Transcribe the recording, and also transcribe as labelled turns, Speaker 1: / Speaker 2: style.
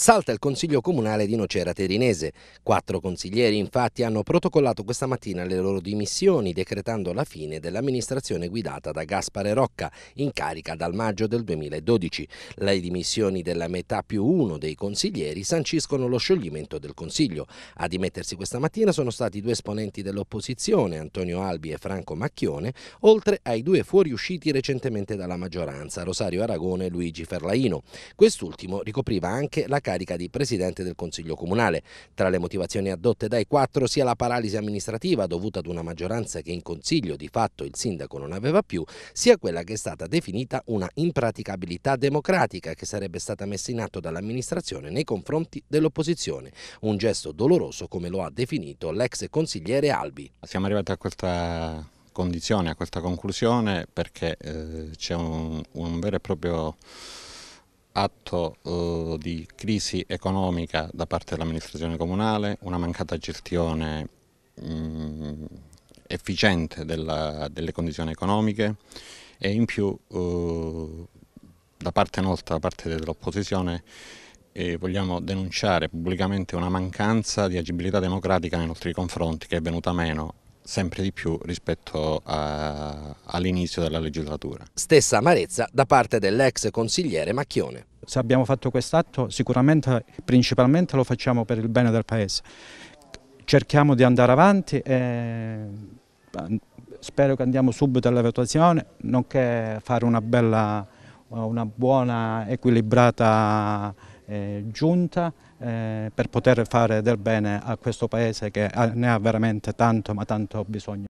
Speaker 1: Salta il Consiglio Comunale di Nocera Terinese. Quattro consiglieri infatti hanno protocollato questa mattina le loro dimissioni decretando la fine dell'amministrazione guidata da Gaspare Rocca in carica dal maggio del 2012. Le dimissioni della metà più uno dei consiglieri sanciscono lo scioglimento del Consiglio. A dimettersi questa mattina sono stati due esponenti dell'opposizione, Antonio Albi e Franco Macchione, oltre ai due fuoriusciti recentemente dalla maggioranza, Rosario Aragone e Luigi Ferlaino. Quest'ultimo ricopriva anche la carica di presidente del Consiglio Comunale. Tra le motivazioni adotte dai quattro sia la paralisi amministrativa dovuta ad una maggioranza che in Consiglio di fatto il sindaco non aveva più, sia quella che è stata definita una impraticabilità democratica che sarebbe stata messa in atto dall'amministrazione nei confronti dell'opposizione. Un gesto doloroso come lo ha definito l'ex consigliere Albi.
Speaker 2: Siamo arrivati a questa condizione, a questa conclusione perché eh, c'è un, un vero e proprio atto eh, di crisi economica da parte dell'amministrazione comunale, una mancata gestione mh, mm, efficiente della, delle condizioni economiche e in più eh, da parte nostra, da parte dell'opposizione, eh, vogliamo denunciare pubblicamente una mancanza di agibilità democratica nei nostri confronti che è venuta meno sempre di più rispetto
Speaker 1: all'inizio della legislatura. Stessa amarezza da parte dell'ex consigliere Macchione.
Speaker 3: Se abbiamo fatto quest'atto sicuramente principalmente lo facciamo per il bene del Paese. Cerchiamo di andare avanti e spero che andiamo subito alla votazione, nonché fare una bella, una buona, equilibrata eh, giunta eh, per poter fare del bene a questo Paese che ne ha veramente tanto ma tanto bisogno.